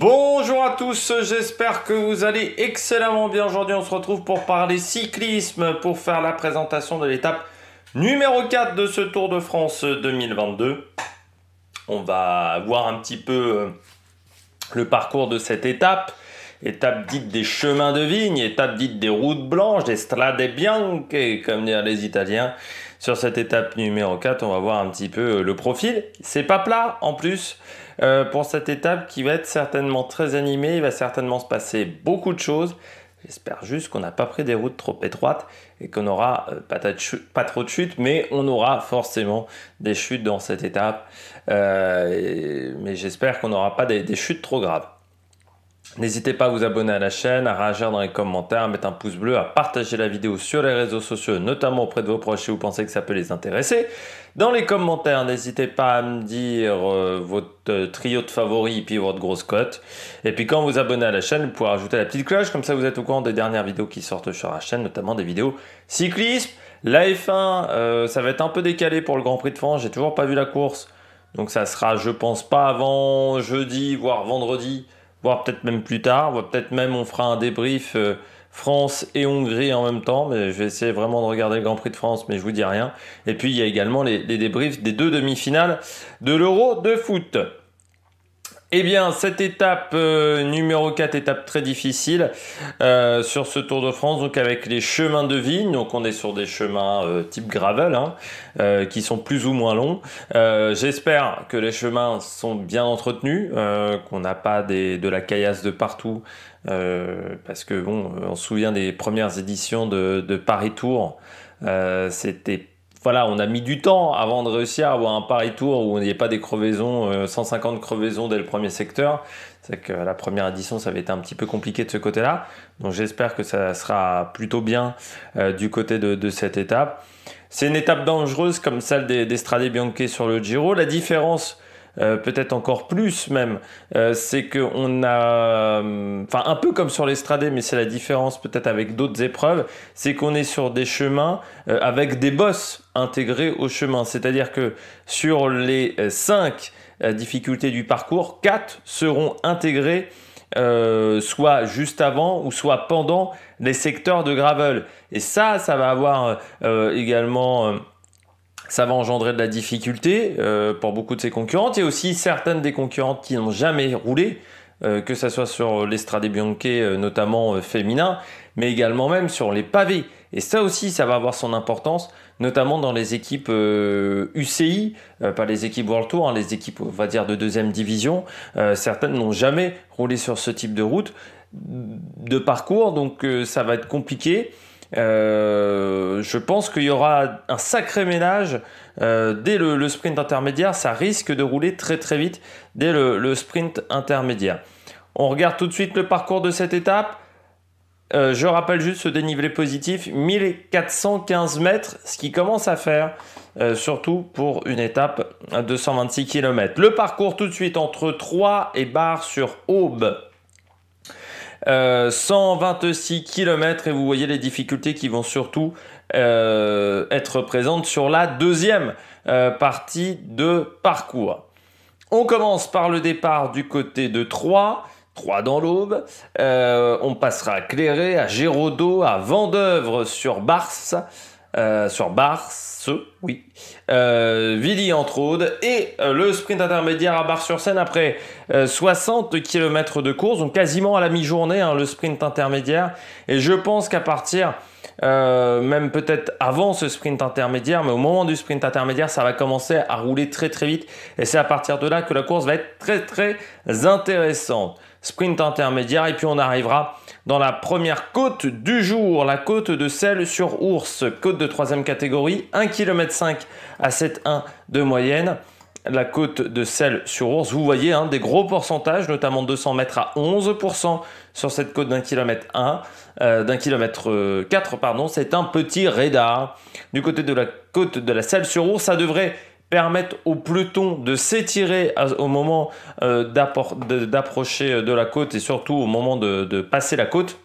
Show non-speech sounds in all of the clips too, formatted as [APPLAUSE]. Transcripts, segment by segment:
Bonjour à tous, j'espère que vous allez excellemment bien. Aujourd'hui, on se retrouve pour parler cyclisme, pour faire la présentation de l'étape numéro 4 de ce Tour de France 2022. On va voir un petit peu euh, le parcours de cette étape. Étape dite des chemins de vigne, étape dite des routes blanches, des strade bianche, comme dire les Italiens. Sur cette étape numéro 4, on va voir un petit peu euh, le profil. C'est pas plat en plus euh, pour cette étape qui va être certainement très animée. Il va certainement se passer beaucoup de choses. J'espère juste qu'on n'a pas pris des routes trop étroites et qu'on n'aura euh, pas, trop de chutes, mais on aura forcément des chutes dans cette étape. mais j'espère qu'on n'aura pas des chutes trop graves. N'hésitez pas à vous abonner à la chaîne, à réagir dans les commentaires, à mettre un pouce bleu, à partager la vidéo sur les réseaux sociaux, notamment auprès de vos proches si vous pensez que ça peut les intéresser. Dans les commentaires, n'hésitez pas à me dire euh, votre euh, trio de favoris et puis votre grosse cote. Et puis quand vous vous abonnez à la chaîne, vous pouvez rajouter la petite cloche, comme ça vous êtes au courant des dernières vidéos qui sortent sur la chaîne, notamment des vidéos cyclisme. La F1, euh, ça va être un peu décalé pour le Grand Prix de France, j'ai toujours pas vu la course. Donc ça sera, je pense, pas avant jeudi, voire vendredi voire peut-être même plus tard, voire peut-être même on fera un débrief euh, France et Hongrie en même temps, mais je vais essayer vraiment de regarder le Grand Prix de France, mais je vous dis rien. Et puis il y a également les débriefs des deux demi-finales de l'Euro de foot. Eh bien, cette étape euh, numéro 4, étape très difficile euh, sur ce Tour de France, donc avec les chemins de vigne, donc on est sur des chemins euh, type gravel, hein, qui sont plus ou moins longs. J'espère que les chemins sont bien entretenus, qu'on n'a pas des, de la caillasse de partout, parce que bon, on se souvient des premières éditions de, de Paris Tour, c'était voilà, on a mis du temps avant de réussir à avoir un paris tour où il n'y ait pas des crevaisons, 150 euh, crevaisons dès le premier secteur. C'est que la première édition, ça avait été un petit peu compliqué de ce côté-là. Donc j'espère que ça sera plutôt bien euh, du côté de, cette étape. C'est une étape dangereuse comme celle des, des sur le Giro. La différence euh, peut-être encore plus même, euh, c'est qu'on a, euh, enfin un peu comme sur l'estradé, mais c'est la différence peut-être avec d'autres épreuves, c'est qu'on est sur des chemins avec des bosses intégrées au chemin. C'est-à-dire que sur les 5 difficultés du parcours, 4 seront intégrées soit juste avant ou soit pendant les secteurs de gravel. Et ça, ça va avoir également... Ça va engendrer de la difficulté euh, pour beaucoup de ses concurrentes et aussi certaines des concurrentes qui n'ont jamais roulé, euh, que ce soit sur l'Estrade Bianca euh, notamment féminin, mais également même sur les pavés. Et ça aussi, ça va avoir son importance, notamment dans les équipes UCI, pas les équipes World Tour, hein, les équipes, on va dire, de deuxième division. certaines n'ont jamais roulé sur ce type de route, de parcours, donc ça va être compliqué. Euh, je pense qu'il y aura un sacré ménage euh, dès le, sprint intermédiaire. Ça risque de rouler très très vite dès le, sprint intermédiaire. On regarde tout de suite le parcours de cette étape. Euh, je rappelle juste ce dénivelé positif, 1415 mètres, ce qui commence à faire, surtout pour une étape à 226 km. Le parcours tout de suite entre 3 et barre sur Aube 126 euh, km et vous voyez les difficultés qui vont surtout euh, être présentes sur la deuxième euh, partie de parcours. On commence par le départ du côté de Troyes. Troyes dans l'aube. on passera à Cléret, à Géraudot, à Vendeuvre sur Barse. Euh, sur Barce, oui, Villy euh, entre autres, et euh, le sprint intermédiaire à Bar-sur-Seine après 60 km de course, donc quasiment à la mi-journée hein, le sprint intermédiaire. Et je pense qu'à partir, même peut-être avant ce sprint intermédiaire, mais au moment du sprint intermédiaire, ça va commencer à rouler très très vite. Et c'est à partir de là que la course va être très très intéressante sprint intermédiaire. Et puis on arrivera dans la première côte du jour, la côte de sel sur ours, côte de troisième catégorie, 1,5 km à 7,1 de moyenne. La côte de sel sur ours, vous voyez hein, des gros pourcentages, notamment 200 mètres à 11% sur cette côte d'un kilomètre 1, euh, d'un kilomètre 4, euh, pardon. C'est un petit radar. Du côté de la côte de la selle sur ours, ça devrait permettent au pluton de s'étirer au moment euh, d'approcher euh, de la côte et surtout au moment de, passer la côte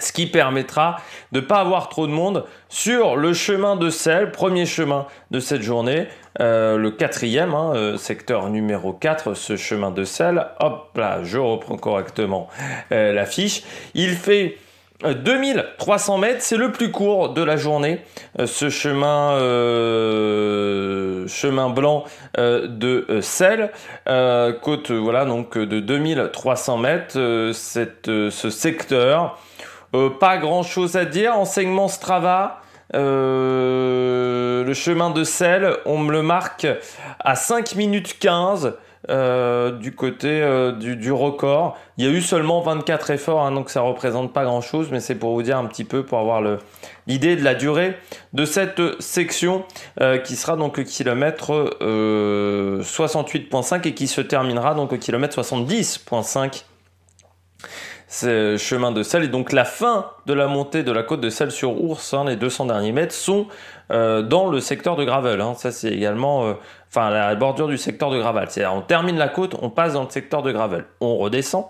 ce qui permettra de ne pas avoir trop de monde sur le chemin de sel, premier chemin de cette journée, euh, le quatrième, hein, secteur numéro 4, ce chemin de sel. Hop là, je reprends correctement l'affiche. Il fait 2300 euh, mètres, c'est le plus court de la journée, euh, ce chemin, euh, chemin blanc de sel, côte voilà, donc de 2300 mètres, ce secteur. pas grand chose à dire, enseignement Strava, le chemin de sel, on me le marque à 5 minutes 15. Euh, du côté euh, du, record. Il y a eu seulement 24 efforts, hein, donc ça ne représente pas grand-chose, mais c'est pour vous dire un petit peu, pour avoir l'idée de la durée de cette section euh, qui sera donc le kilomètre 68.5 et qui se terminera donc au kilomètre 70.5 ce chemin de sel Et donc la fin de la montée de la côte de sel sur ours hein, les 200 derniers mètres, sont euh, dans le secteur de Gravel. Hein. Ça, c'est également euh, la bordure du secteur de Gravel. C'est-à-dire, on termine la côte, on passe dans le secteur de Gravel. On redescend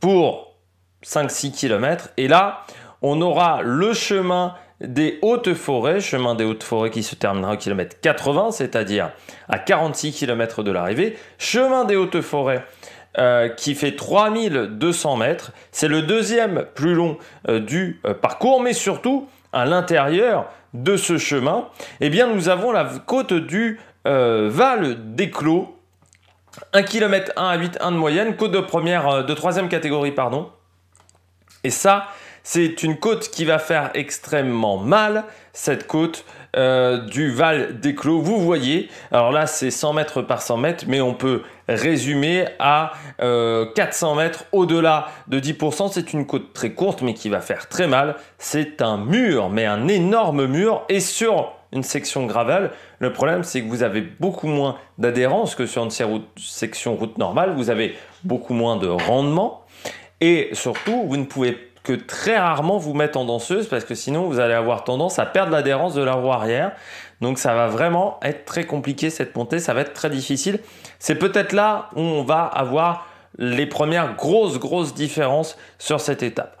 pour 5-6 km. Et là, on aura le chemin des hautes forêts, chemin des hautes forêts qui se terminera au kilomètre 80, c'est-à-dire à 46 km de l'arrivée, chemin des hautes forêts euh, qui fait 3200 mètres. C'est le deuxième plus long euh, du euh, parcours, mais surtout à l'intérieur de ce chemin, eh bien, nous avons la côte du Val d'Éclos, 1 km 1 à 8, 1 de moyenne, côte de première, de troisième catégorie, pardon. Et ça, c'est une côte qui va faire extrêmement mal, cette côte euh, du Val des Clos. Vous voyez, alors là c'est 100 mètres par 100 mètres, mais on peut résumer à 400 euh, mètres au-delà de 10%. C'est une côte très courte, mais qui va faire très mal. C'est un mur, mais un énorme mur. Et sur une section gravel, le problème c'est que vous avez beaucoup moins d'adhérence que sur une section route normale. Vous avez beaucoup moins de rendement. Et surtout, vous ne pouvez très rarement vous mettre en danseuse parce que sinon vous allez avoir tendance à perdre l'adhérence de la roue arrière. Donc ça va vraiment être très compliqué cette montée, ça va être très difficile. C'est peut-être là où on va avoir les premières grosses grosses différences sur cette étape.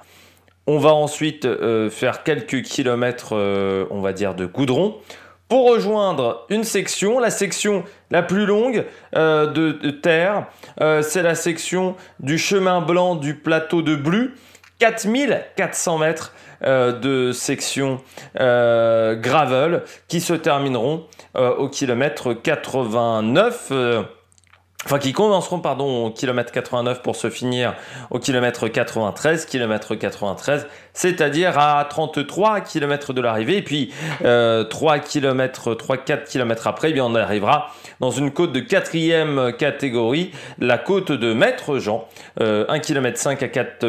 On va ensuite euh, faire quelques kilomètres, euh, on va dire, de goudron pour rejoindre une section, la section la plus longue euh, de, terre, c'est la section du chemin blanc du plateau de Blu. 4400 mètres euh, de section euh, gravel qui se termineront euh, au kilomètre 89 enfin qui commenceront pardon au kilomètre 89 pour se finir au kilomètre 93, kilomètre 93, c'est-à-dire à 33 km de l'arrivée et puis 3 km 3 4 km après, eh bien on arrivera dans une côte de quatrième catégorie, la côte de Maître Jean, 1,5 1 km 5 à 4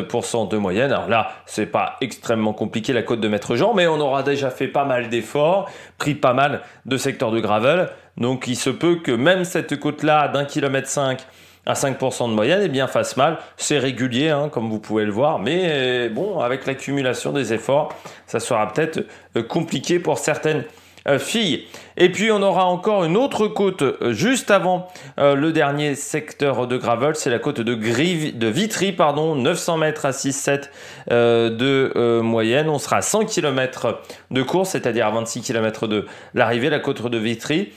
de moyenne. Alors là, ce n'est pas extrêmement compliqué la côte de Maître Jean, mais on aura déjà fait pas mal d'efforts, pris pas mal de secteurs de gravel. Donc il se peut que même cette côte-là d'un kilomètre 5 à 5% de moyenne, eh bien fasse mal. C'est régulier, hein, comme vous pouvez le voir, mais euh, bon, avec l'accumulation des efforts, ça sera peut-être euh, compliqué pour certaines euh, fille. Et puis on aura encore une autre côte euh, juste avant euh, le dernier secteur de gravel, c'est la côte de, de Vitry, pardon, 900 mètres à 6,7 de moyenne. On sera à 100 km de course, c'est-à-dire à 26 km de l'arrivée, la côte de Vitry.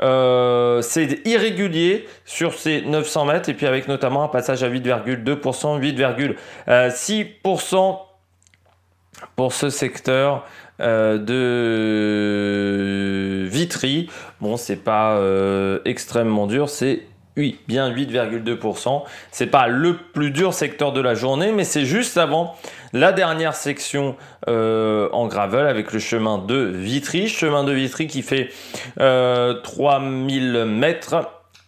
c'est irrégulier sur ces 900 mètres et puis avec notamment un passage à 8,2%, 8,6% pour ce secteur. Euh, de Vitry. Bon, c'est pas euh, extrêmement dur, c'est oui, bien 8,2%. C'est pas le plus dur secteur de la journée, mais c'est juste avant la dernière section euh, en gravel avec le chemin de Vitry. Chemin de Vitry qui fait 3000 mètres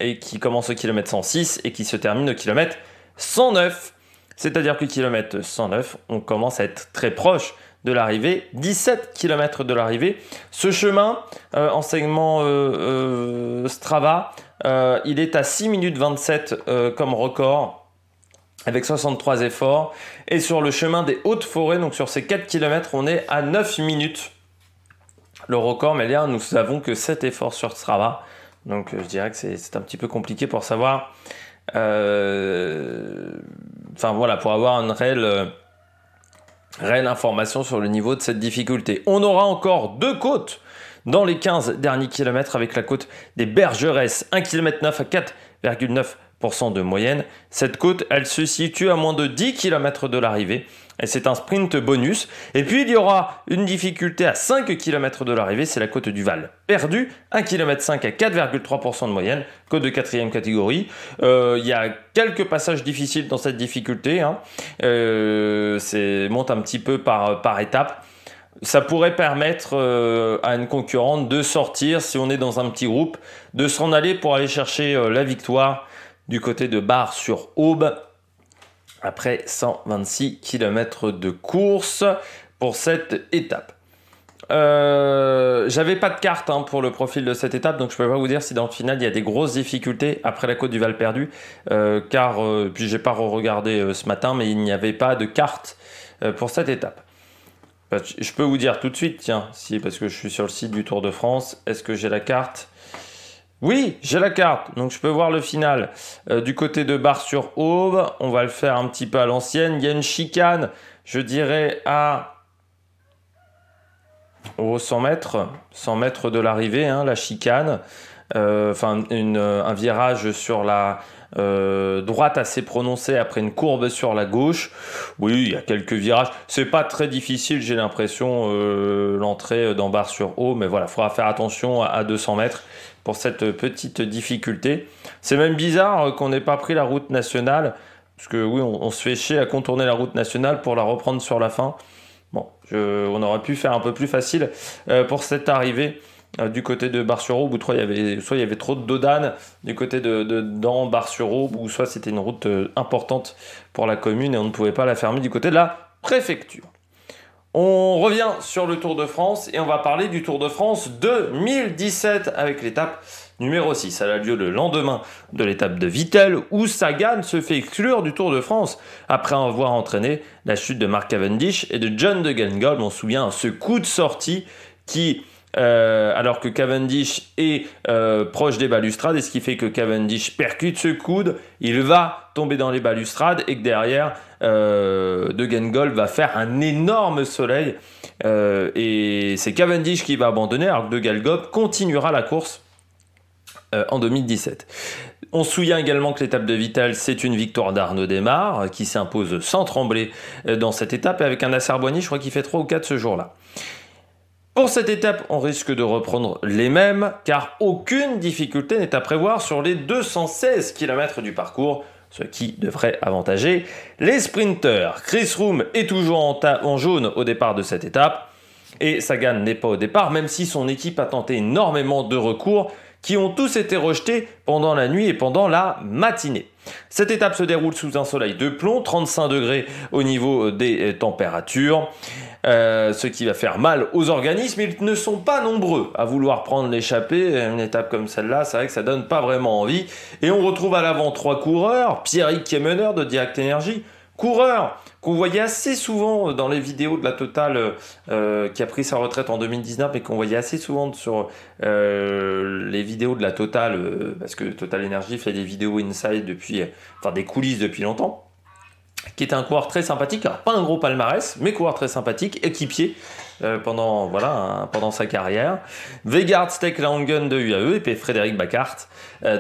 et qui commence au kilomètre 106 et qui se termine au kilomètre 109. C'est-à-dire que kilomètre 109, on commence à être très proche de l'arrivée, 17 km de l'arrivée. Ce chemin, euh, enseignement euh, euh, Strava, il est à 6 minutes 27 comme record avec 63 efforts. Et sur le chemin des hautes forêts, donc sur ces 4 km, on est à 9 minutes. Le record, mais là, nous savons que 7 efforts sur Strava. Donc je dirais que c'est un petit peu compliqué pour savoir. Enfin voilà, pour avoir une réel Réelle information sur le niveau de cette difficulté. On aura encore deux côtes dans les 15 derniers kilomètres avec la côte des Bergeresses, 1 km à 4,9 de moyenne. Cette côte, elle se situe à moins de 10 km de l'arrivée. Et c'est un sprint bonus. Et puis il y aura une difficulté à 5 km de l'arrivée, c'est la côte du Val. perdue, 1 km 5 à 4,3% de moyenne, côte de quatrième catégorie. Euh, il y a quelques passages difficiles dans cette difficulté. Hein. Euh, c'est monte un petit peu par, par étape ça pourrait permettre euh, à une concurrente de sortir, si on est dans un petit groupe, de s'en aller pour aller chercher la victoire du côté de Bar-sur-Aube après 126 km de course pour cette étape. Euh, j'avais pas de carte hein, pour le profil de cette étape, donc je peux pas vous dire si dans le final il y a des grosses difficultés après la côte du Val perdu, euh, car euh, puis j'ai pas re-regardé ce matin, mais il n'y avait pas de carte pour cette étape. Je peux vous dire tout de suite, tiens, si parce que je suis sur le site du Tour de France, est-ce que j'ai la carte oui, j'ai la carte, donc je peux voir le final. Euh, du côté de Bar-sur-Aube, on va le faire un petit peu à l'ancienne. Il y a une chicane, je dirais, à au 100 mètres, 100 mètres de l'arrivée, hein, la chicane. Euh, enfin, un virage sur la euh, droite assez prononcé après une courbe sur la gauche. Oui, il y a quelques virages. C'est pas très difficile, j'ai l'impression, l'entrée dans bar sur aube mais voilà, il faudra faire attention à, à 200 mètres pour cette petite difficulté. C'est même bizarre euh, qu'on n'ait pas pris la route nationale, parce que oui, on, se fait chier à contourner la route nationale pour la reprendre sur la fin. Bon, je, on aurait pu faire un peu plus facile euh, pour cette arrivée euh, du côté de Bar-sur-Aube, il y avait, soit il y avait trop de dodanes du côté de, dans Bar-sur-Aube, ou soit c'était une route importante pour la commune et on ne pouvait pas la fermer du côté de la préfecture. On revient sur le Tour de France et on va parler du Tour de France 2017 avec l'étape numéro 6. Elle a lieu le lendemain de l'étape de Vittel où Sagan se fait exclure du Tour de France après avoir entraîné la chute de Mark Cavendish et de John de On se souvient hein, ce coup de sortie qui euh, alors que Cavendish est euh, proche des balustrades, et ce qui fait que Cavendish percute ce coude, il va tomber dans les balustrades et que derrière, euh, de Gengol va faire un énorme soleil euh, et c'est Cavendish qui va abandonner alors que De Galgop continuera la course euh, en 2017. On souvient également que l'étape de Vital, c'est une victoire d'Arnaud Desmar qui s'impose sans trembler dans cette étape et avec un Nasser je crois qu'il fait 3 ou 4 ce jour-là. Pour cette étape, on risque de reprendre les mêmes car aucune difficulté n'est à prévoir sur les 216 km du parcours ce qui devrait avantager les sprinteurs. Chris Room est toujours en, en jaune au départ de cette étape et Sagan n'est pas au départ, même si son équipe a tenté énormément de recours qui ont tous été rejetés pendant la nuit et pendant la matinée. Cette étape se déroule sous un soleil de plomb, 35 degrés au niveau euh, des euh, températures, euh, ce qui va faire mal aux organismes. Ils ne sont pas nombreux à vouloir prendre l'échappée. Une étape comme celle-là, c'est vrai que ça donne pas vraiment envie. Et on retrouve à l'avant trois coureurs, pierre qui est de Direct Energy, coureur qu'on voyait assez souvent dans les vidéos de la Total, euh, qui a pris sa retraite en 2019 et qu'on voyait assez souvent sur euh, les vidéos de la Total, euh, parce que Total Energy fait des vidéos inside depuis, enfin des coulisses depuis longtemps qui est un coureur très sympathique, pas un gros palmarès, mais coureur très sympathique, équipier pendant, voilà, pendant sa carrière. Vegard Stecklangen de UAE et puis Frédéric Bacart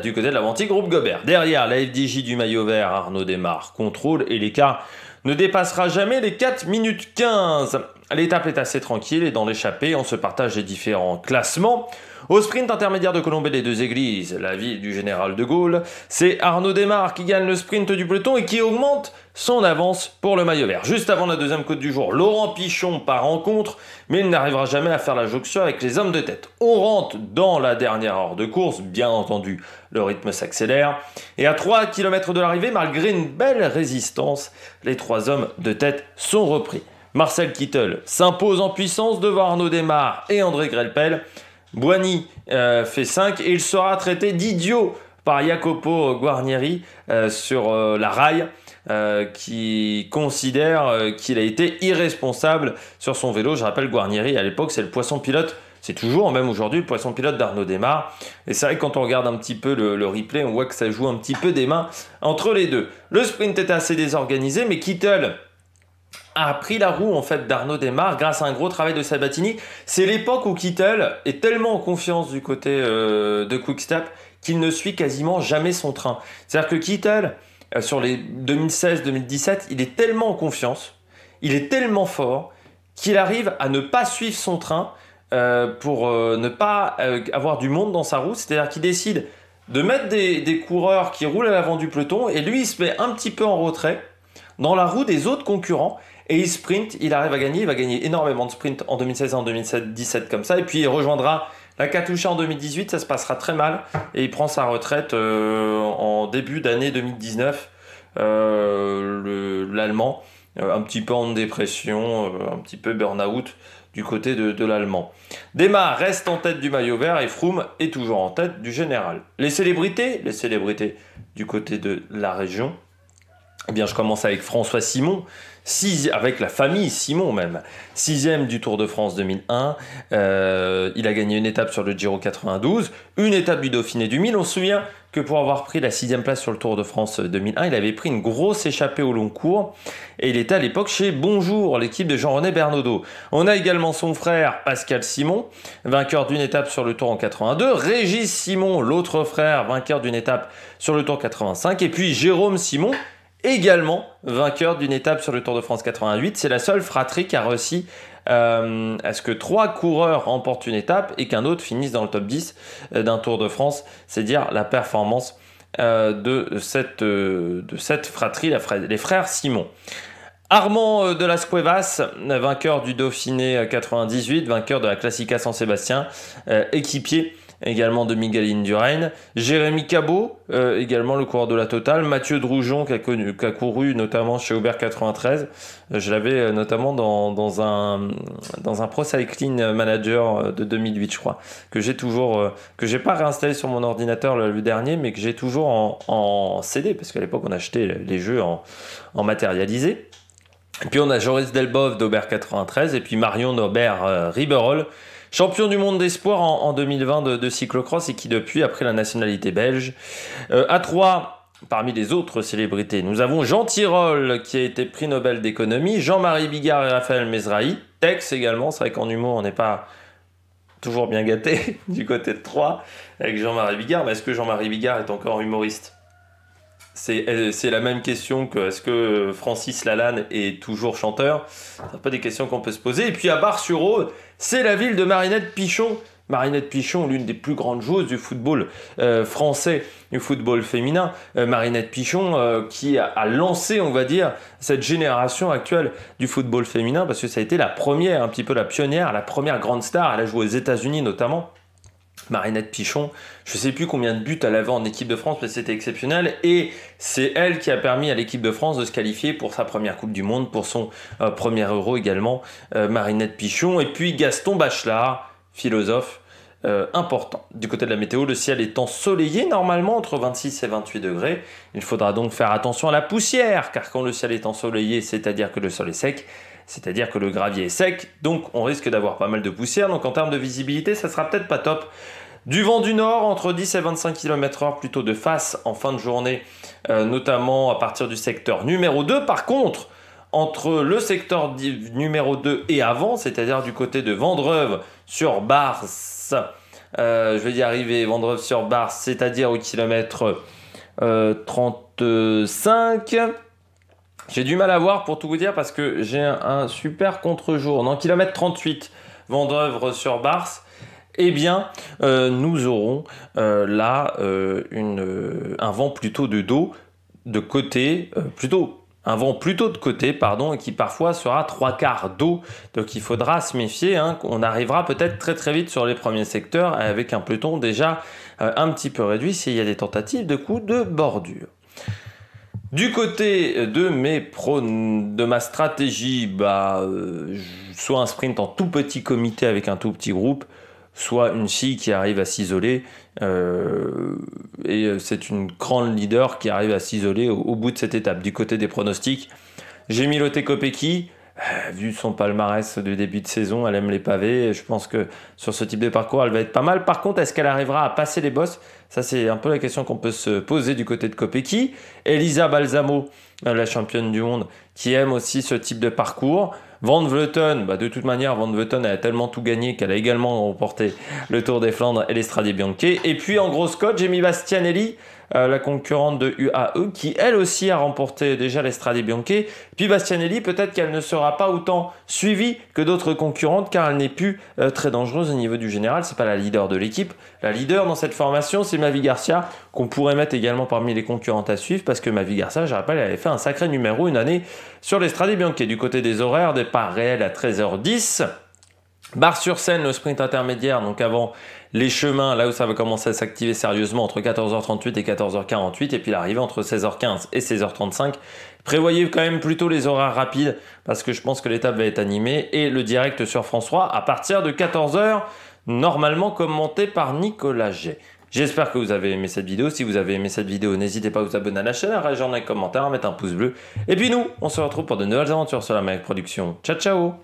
du côté de l'Aventi Groupe Gobert. Derrière, la FDJ du maillot vert, Arnaud Desmar contrôle et l'écart ne dépassera jamais les 4 minutes 15. L'étape est assez tranquille et dans l'échappée, on se partage les différents classements. Au sprint intermédiaire de Colombey les deux églises, la vie du général de Gaulle, c'est Arnaud Desmar qui gagne le sprint du peloton et qui augmente son avance pour le maillot vert. Juste avant la deuxième côte du jour, Laurent Pichon part en contre, mais il n'arrivera jamais à faire la jonction avec les hommes de tête. On rentre dans la dernière heure de course, bien entendu, le rythme s'accélère. Et à 3 km de l'arrivée, malgré une belle résistance, les trois hommes de tête sont repris. Marcel Kittel s'impose en puissance devant Arnaud Desmar et André Grelpel. Boigny euh, fait 5 et il sera traité d'idiot par Jacopo Guarnieri euh, sur euh, la rail. Euh, qui considère euh, qu'il a été irresponsable sur son vélo. Je rappelle, Guarnieri, à l'époque, c'est le poisson pilote c'est toujours, même aujourd'hui, le poisson pilote d'Arnaud Desmar. Et c'est vrai que quand on regarde un petit peu le, replay, on voit que ça joue un petit peu des mains entre les deux. Le sprint est assez désorganisé, mais Kittel a pris la roue en fait d'Arnaud Desmar grâce à un gros travail de Sabatini. C'est l'époque où Kittel est tellement en confiance du côté euh, de Quickstep qu'il ne suit quasiment jamais son train. C'est-à-dire que Kittel euh, sur les 2016-2017, il est tellement en confiance, il est tellement fort qu'il arrive à ne pas suivre son train euh, pour euh, ne pas avoir du monde dans sa roue. C'est-à-dire qu'il décide de mettre des, coureurs qui roulent à l'avant du peloton et lui, il se met un petit peu en retrait dans la roue des autres concurrents et il sprint. Il arrive à gagner. Il va gagner énormément de sprints en 2016 et en 2017 comme ça. Et puis il rejoindra la Katusha en 2018, ça se passera très mal et il prend sa retraite euh, en début d'année 2019, euh, l'Allemand, euh, un petit peu en dépression, un petit peu burn-out du côté de, l'Allemand. Dema reste en tête du maillot vert et Froome est toujours en tête du général. Les célébrités, les célébrités du côté de la région. Eh bien, je commence avec François Simon, avec la famille Simon même. Sixième du Tour de France 2001. Euh, il a gagné une étape sur le Giro 92, une étape du Dauphiné du 1000. On se souvient que pour avoir pris la sixième place sur le Tour de France 2001, il avait pris une grosse échappée au long cours et il était à l'époque chez Bonjour, l'équipe de Jean-René Bernaudot. On a également son frère Pascal Simon, vainqueur d'une étape sur le Tour en 82, Régis Simon, l'autre frère, vainqueur d'une étape sur le Tour 85, et puis Jérôme Simon, également vainqueur d'une étape sur le Tour de France 88. C'est la seule fratrie qui a réussi euh, à ce que trois coureurs remportent une étape et qu'un autre finisse dans le top 10 euh, d'un Tour de France. C'est dire la performance euh, de, cette, fratrie, les frères Simon. Armand de Las Cuevas, vainqueur du Dauphiné 98, vainqueur de la Classica San Sébastien, équipier également de Miguel Indurain, Jérémy Cabot, euh, également le coureur de la Total Mathieu Droujon qui a, couru notamment chez Aubert 93, euh, je l'avais euh, notamment dans, un, dans un Pro Cycling Manager de 2008 je crois, que j'ai toujours, que j'ai pas réinstallé sur mon ordinateur le, dernier, mais que j'ai toujours en, CD, parce qu'à l'époque on achetait les jeux en, en matérialisé. puis on a Joris Delbov d'Aubert 93 et puis Marion d'Aubert Riberol champion du monde d'espoir en, 2020 de, cyclocross et qui depuis a pris la nationalité belge. a euh, à Parmi les autres célébrités, nous avons Jean Tirole qui a été prix Nobel d'économie, Jean-Marie Bigard et Raphaël Mesrahi, Tex également, c'est vrai qu'en humour on n'est pas toujours bien gâté [LAUGHS] du côté de trois avec Jean-Marie Bigard, mais est-ce que Jean-Marie Bigard est encore humoriste c'est la même question que est-ce que Francis Lalanne est toujours chanteur C'est un pas des questions qu'on peut se poser. Et puis à bar sur c'est la ville de Marinette Pichon. Marinette Pichon, l'une des plus grandes joueuses du football euh, français, du football féminin. Euh, Marinette Pichon euh, qui a, a, lancé, on va dire, cette génération actuelle du football féminin parce que ça a été la première, un petit peu la pionnière, la première grande star. Elle a joué aux États-Unis notamment. Marinette Pichon, je ne sais plus combien de buts elle avait en équipe de France, mais c'était exceptionnel. Et c'est elle qui a permis à l'équipe de France de se qualifier pour sa première Coupe du Monde, pour son euh, premier Euro également, euh, Marinette Pichon. Et puis Gaston Bachelard, philosophe euh, important. Du côté de la météo, le ciel est ensoleillé normalement entre 26 et 28 degrés. Il faudra donc faire attention à la poussière, car quand le ciel est ensoleillé, c'est-à-dire que le sol est sec, c'est-à-dire que le gravier est sec, donc on risque d'avoir pas mal de poussière, donc en termes de visibilité, ça sera peut-être pas top. Du vent du nord, entre 10 et 25 km/h plutôt de face en fin de journée, euh, notamment à partir du secteur numéro 2. Par contre, entre le secteur numéro 2 et avant, c'est-à-dire du côté de Vendreuve sur Bars, euh, je vais y arriver, Vendreuve sur Bars, c'est-à-dire au kilomètre euh, 35. J'ai du mal à voir pour tout vous dire parce que j'ai un, super contre-jour. Dans kilomètre 38, Vendœuvre sur Bars. eh bien, euh, nous aurons euh, là euh, un vent plutôt de dos, de côté, plutôt un vent plutôt de côté, pardon, et qui parfois sera trois quarts d'eau. Donc il faudra se méfier. Hein, On arrivera peut-être très très vite sur les premiers secteurs avec un peloton déjà un petit peu réduit s'il y a des tentatives de coups de bordure. Du côté de mes de ma stratégie, bah, euh, soit un sprint en tout petit comité avec un tout petit groupe, soit une fille qui arrive à s'isoler. Euh, et euh, c'est une grande leader qui arrive à s'isoler au, bout de cette étape. Du côté des pronostics, j'ai mis Lotte euh, vu son palmarès de début de saison, elle aime les pavés. Je pense que sur ce type de parcours, elle va être pas mal. Par contre, est-ce qu'elle arrivera à passer les bosses Ça, c'est un peu la question qu'on peut se poser du côté de Kopecky. Elisa Balsamo, euh, la championne du monde, qui aime aussi ce type de parcours. Van Vleuten, bah de toute manière, Van Vleuten a tellement tout gagné qu'elle a également remporté le Tour des Flandres et l'Estradie Bianche. Et puis en gros coach, j'ai Bastianelli, euh, la concurrente de UAE, qui elle aussi a remporté déjà l'Estrade Bianquet. Puis Bastianelli, peut-être qu'elle ne sera pas autant suivie que d'autres concurrentes, car elle n'est plus euh, très dangereuse au niveau du général. C'est pas la leader de l'équipe. La leader dans cette formation, c'est Mavi Garcia, qu'on pourrait mettre également parmi les concurrentes à suivre, parce que Mavi Garcia, je rappelle, elle avait fait un sacré numéro une année sur l'Estrade Bianquet. Du côté des horaires, départ réel à 13h10 barre sur scène le sprint intermédiaire, donc avant les chemins, là où ça va commencer à s'activer sérieusement entre 14h38 et 14h48, et puis l'arrivée entre 16h15 et 16h35. Prévoyez quand même plutôt les horaires rapides, parce que je pense que l'étape va être animée, et le direct sur France 3 à partir de 14h, normalement commenté par Nicolas G. J'espère que vous avez aimé cette vidéo. Si vous avez aimé cette vidéo, n'hésitez pas à vous abonner à la chaîne, à réagir dans les commentaires, à mettre un pouce bleu. Et puis nous, on se retrouve pour de nouvelles aventures sur la Mac Production. Ciao ciao